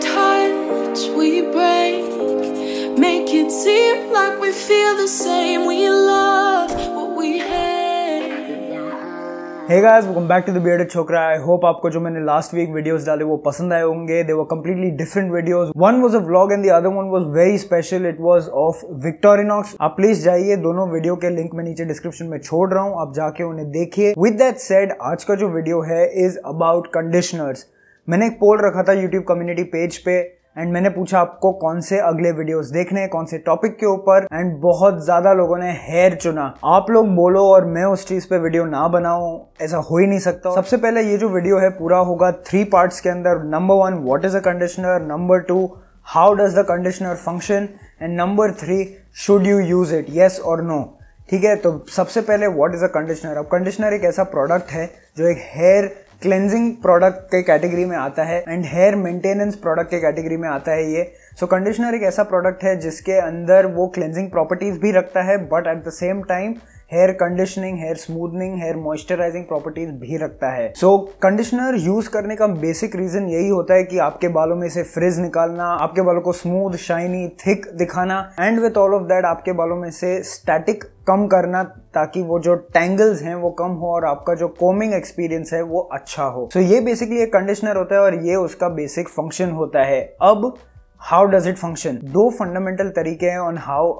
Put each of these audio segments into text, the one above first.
touch, we break. Make it seem like we feel the same. We love what we hate. Hey guys, welcome back to the Bearded Chokra. I hope आपको जो मैंने last week videos डाले वो पसंद आए होंगे. They were completely different videos. One was a vlog and the other one was very special. It was of Victorinox. आप please जाइए दोनों वीडियो के लिंक मैं नीचे डिस्क्रिप्शन में छोड़ रहा हूँ आप जाके उन्हें देखिए. With that said, आज का जो वीडियो है is about conditioners. मैंने एक पोल रखा था यूट्यूब कम्युनिटी पेज पे एंड मैंने पूछा आपको कौन से अगले वीडियोस देखने हैं कौन से टॉपिक के ऊपर एंड बहुत ज़्यादा लोगों ने हेयर चुना आप लोग बोलो और मैं उस चीज़ पे वीडियो ना बनाऊँ ऐसा हो ही नहीं सकता सबसे पहले ये जो वीडियो है पूरा होगा थ्री पार्ट्स के अंदर number one what is a conditioner number two how does the conditioner function and number three should you use it yes और नो ठीक है तो सबसे पहले व्हाट इज़ अ कंडीशनर अब कंडीशनर एक ऐसा प्रोडक्ट है जो एक हेयर क्लेंजिंग प्रोडक्ट के कैटेगरी में आता है एंड हेयर मेंटेनेंस प्रोडक्ट के कैटेगरी में आता है ये सो so, कंडीशनर एक ऐसा प्रोडक्ट है जिसके अंदर वो क्लेंजिंग प्रॉपर्टीज भी रखता है but at the same time hair conditioning hair smoothening hair moisturising properties भी रखता है सो कंडीशनर यूज करने का बेसिक रीजन यही होता है कि आपके बालों में से फ्रिज निकालना आपके बालों को स्मूथ शाइनी थिक दिखाना and with all of that आपके बालों में से स्टैटिक कम करना ताकि वो जो टैंगल्स हैं वो कम हो और आपका जो कोमिंग एक्सपीरियंस है वो अच्छा हो सो so ये बेसिकली एक कंडीशनर होता है और ये उसका बेसिक फंक्शन होता है अब हाउ डज इट फंक्शन दो फंडामेंटल तरीके हैं on how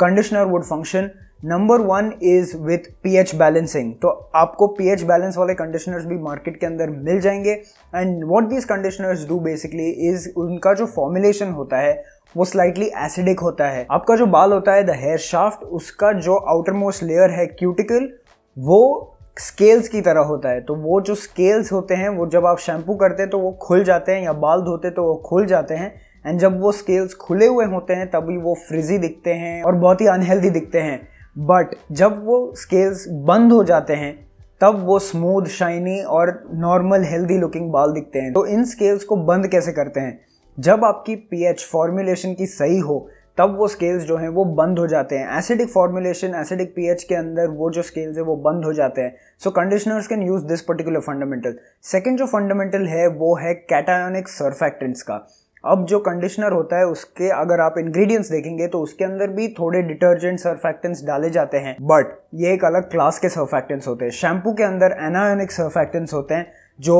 conditioner would function number one is with P H balancing तो आपको पी एच बैलेंस वाले कंडीशनर्स भी मार्केट के अंदर मिल जाएंगे and what these conditioners do basically is उनका जो फॉर्मुलेशन होता है वो स्लाइटली एसिडिक होता है आपका जो बाल होता है द हेयर शाफ्ट उसका जो आउटर मोस्ट लेयर है क्यूटिकल वो स्केल्स की तरह होता है तो वो जो स्केल्स होते हैं वो जब आप शैम्पू करते हैं तो वो खुल जाते हैं या बाल धोते तो वो खुल जाते हैं एंड जब वो स्केल्स खुले हुए होते हैं तभी वो फ्रिजी दिखते हैं और बहुत ही अनहेल्दी दिखते हैं बट जब वो स्केल्स बंद हो जाते हैं तब वो स्मूथ शाइनी और नॉर्मल हेल्दी लुकिंग बाल दिखते हैं तो इन स्केल्स को बंद कैसे करते हैं जब आपकी पी एच फॉर्मुलेशन की सही हो तब वो स्केल्स जो हैं वो बंद हो जाते हैं acidic formulation acidic P H के अंदर वो जो स्केल्स है वो बंद हो जाते हैं so conditioners can use this particular fundamental second जो फंडामेंटल है वो है कैटायनिक सर्फैक्टेंट्स का अब जो कंडीशनर होता है उसके अगर आप इंग्रेडिएंट्स देखेंगे तो उसके अंदर भी थोड़े डिटर्जेंट सर्फेक्टेंट्स डाले जाते हैं बट ये एक अलग क्लास के सर्फेक्टेंट्स होते हैं शैम्पू के अंदर एनायोनिक सर्फेक्टेंट्स होते हैं जो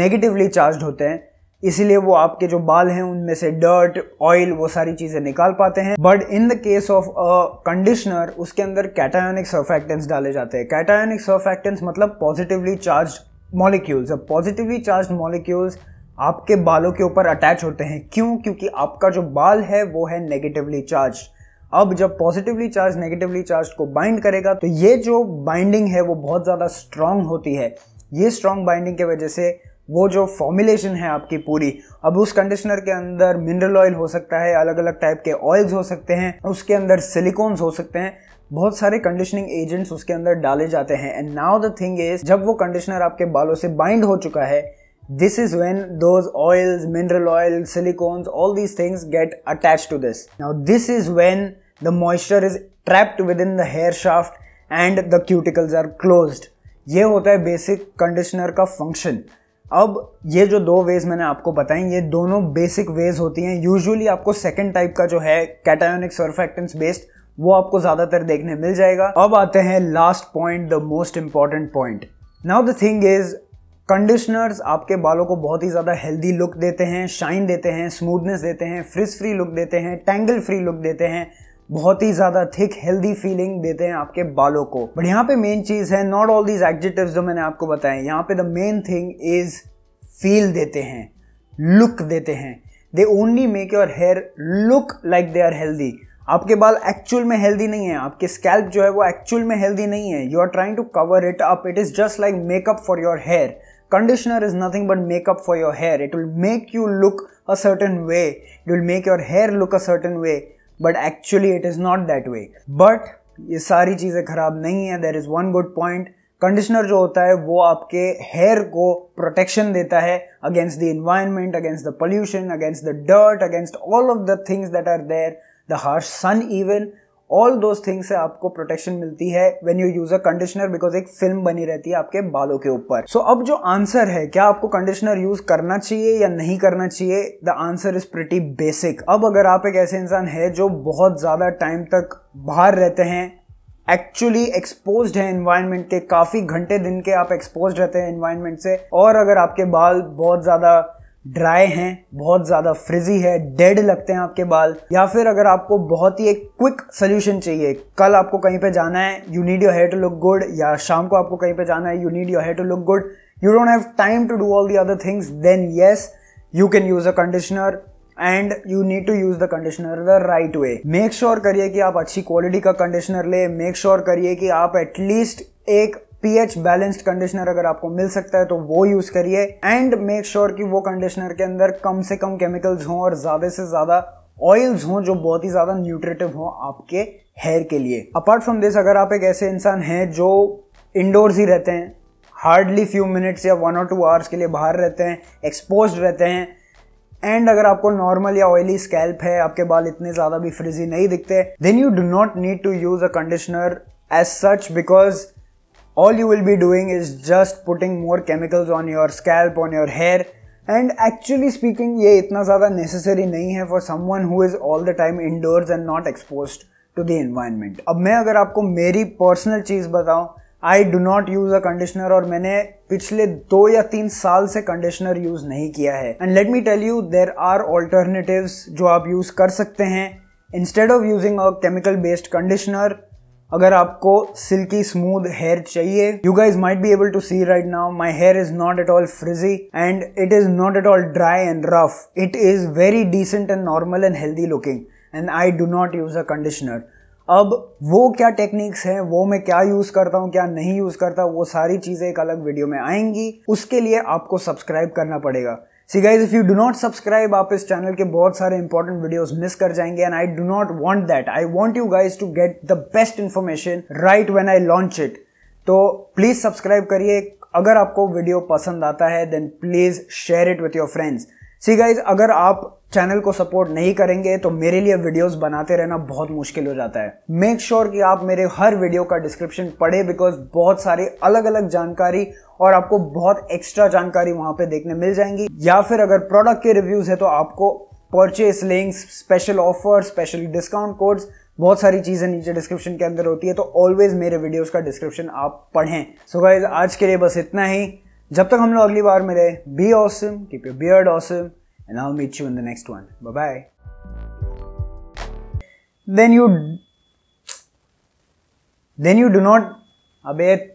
नेगेटिवली चार्ज होते हैं इसीलिए वो आपके जो बाल हैं उनमें से डर्ट ऑयल वो सारी चीज़ें निकाल पाते हैं but in the case of a conditioner उसके अंदर कैटायोनिक सर्फेक्टेंट्स डाले जाते हैं कैटायोनिक सर्फेक्टेंट्स मतलब पॉजिटिवली चार्ज मॉलिक्यूल्स अब पॉजिटिवली चार्ज मॉलिक्यूल्स आपके बालों के ऊपर अटैच होते हैं क्यों क्योंकि आपका जो बाल है वो है नेगेटिवली चार्ज अब जब पॉजिटिवली चार्ज नेगेटिवली चार्ज को बाइंड करेगा तो ये जो बाइंडिंग है वो बहुत ज़्यादा स्ट्रांग होती है ये स्ट्रांग बाइंडिंग की वजह से वो जो फॉर्मुलेशन है आपकी पूरी अब उस कंडीशनर के अंदर मिनरल ऑयल हो सकता है अलग अलग टाइप के ऑयल्स हो सकते हैं उसके अंदर सिलिकॉन्स हो सकते हैं बहुत सारे कंडीशनिंग एजेंट्स उसके अंदर डाले जाते हैं and now the thing is जब वो कंडीशनर आपके बालों से बाइंड हो चुका है this is when those oils, mineral oil, silicones, all these things get attached to this. Now this is when the moisture is trapped within the hair shaft and the cuticles are closed ये होता है basic conditioner का function अब ये जो दो veg मैंने आपको बताई ये दोनों बेसिक वेज होती हैं यूजुअली आपको सेकंड टाइप का जो है कैटायोनिक सर्फेक्टेंस बेस्ड वो आपको ज़्यादातर देखने मिल जाएगा अब आते हैं last point the most important point now the thing is conditioners आपके बालों को बहुत ही ज़्यादा हेल्दी लुक देते हैं शाइन देते हैं स्मूथनेस देते हैं फ्रिज फ्री लुक देते हैं टैंगल फ्री लुक देते हैं बहुत ही ज़्यादा थिक हेल्दी फीलिंग देते हैं आपके बालों को बट यहाँ पे मेन चीज़ है नॉट ऑल दीज एडजेटिव्स जो मैंने आपको बताए यहाँ पे the main thing is feel देते हैं लुक देते हैं they only make your hair look like they are healthy आपके बाल एक्चुअल में हेल्दी नहीं है आपके स्कैल्प जो है वो एक्चुअल में हेल्दी नहीं है you are trying to cover it up it is just like makeup for your hair Conditioner is nothing but makeup for your hair. It will make you look a certain way. It will make your hair look a certain way. But actually, it is not that way. But ये सारी चीज़ें ख़राब नहीं है there is one good point conditioner जो होता है वो आपके हेयर को प्रोटेक्शन देता है against the environment against the pollution against the dirt against all of the things that are there the harsh sun even all those things से आपको प्रोटेक्शन मिलती है when you use a conditioner because एक film बनी रहती है आपके बालों के ऊपर सो so, अब जो आंसर है क्या आपको कंडीशनर यूज करना चाहिए या नहीं करना चाहिए the answer is pretty basic अब अगर आप एक ऐसे इंसान है जो बहुत ज्यादा टाइम तक बाहर रहते हैं एक्चुअली एक्सपोज है इन्वायरमेंट के काफ़ी घंटे दिन के आप एक्सपोज रहते हैं इन्वायरमेंट से और अगर आपके बाल बहुत ज़्यादा ड्राई हैं बहुत ज़्यादा फ्रिजी है डेड लगते हैं आपके बाल या फिर अगर आपको बहुत ही एक क्विक सोल्यूशन चाहिए कल आपको कहीं पे जाना है you need your hair to look good या शाम को आपको कहीं पे जाना है you need your hair to look good you don't have time to do all the other things then yes you can use a conditioner and you need to use the conditioner the right way make sure करिए कि आप अच्छी quality का conditioner ले make sure करिए कि आप at least एक पीएच बैलेंस्ड कंडीशनर अगर आपको मिल सकता है तो वो यूज करिए एंड मेक श्योर कि वो कंडीशनर के अंदर कम से कम केमिकल्स हों और ज्यादा से ज्यादा ऑयल्स हों जो बहुत ही ज्यादा न्यूट्रेटिव हों आपके हेयर के लिए अपार्ट फ्रॉम दिस अगर आप एक ऐसे इंसान हैं जो इंडोर्स ही रहते हैं हार्डली फ्यू मिनट्स या वन और टू आवर्स के लिए बाहर रहते हैं एक्सपोज रहते हैं एंड अगर आपको नॉर्मल या ऑयली स्कैल्प है आपके बाल इतने ज़्यादा भी फ्रिजी नहीं दिखते then you do not need to use a conditioner as such because all you will be doing is just putting more chemicals on your scalp on your hair and actually speaking ये इतना ज़्यादा necessary नहीं है for someone who is all the time indoors and not expose to the environment अब मैं अगर आपको मेरी पर्सनल चीज़ बताऊँ I do not use a conditioner और मैंने पिछले दो या तीन साल से कंडिश्नर यूज़ नहीं किया है and let me tell you there are alternatives जो आप यूज़ कर सकते हैं instead of using a chemical based conditioner अगर आपको सिल्की स्मूथ हेयर चाहिए you guys might be able to see right now my hair is not at all frizzy and it is not at all dry and rough it is very decent and normal and healthy looking and I do not use a conditioner अब वो क्या techniques हैं वो मैं क्या use करता हूँ क्या नहीं यूज़ करता वो सारी चीज़ें एक अलग वीडियो में आएंगी उसके लिए आपको सब्सक्राइब करना पड़ेगा see guys if you do not subscribe आप इस चैनल के बहुत सारे इंपॉर्टेंट वीडियोज मिस कर जाएंगे and I do not want that I want you guys to get the best information right when I launch it तो please subscribe करिए अगर आपको वीडियो पसंद आता है then please share it with your friends see guys अगर आप channel को सपोर्ट नहीं करेंगे तो मेरे लिए वीडियोस बनाते रहना बहुत मुश्किल हो जाता है मेक श्योर sure कि आप मेरे हर वीडियो का डिस्क्रिप्शन पढ़े बिकॉज बहुत सारी अलग अलग जानकारी और आपको बहुत एक्स्ट्रा जानकारी वहां पे देखने मिल जाएंगी या फिर अगर प्रोडक्ट के रिव्यूज है तो आपको purchase links special offer special discount codes बहुत सारी चीज़ें नीचे डिस्क्रिप्शन के अंदर होती है तो ऑलवेज मेरे वीडियोज का डिस्क्रिप्शन आप पढ़ें सो so गाइज आज के लिए बस इतना ही जब तक हम लोग अगली बार मिले be awesome keep your beard awesome and I meet you in the next one bye bye then you then you do not अबे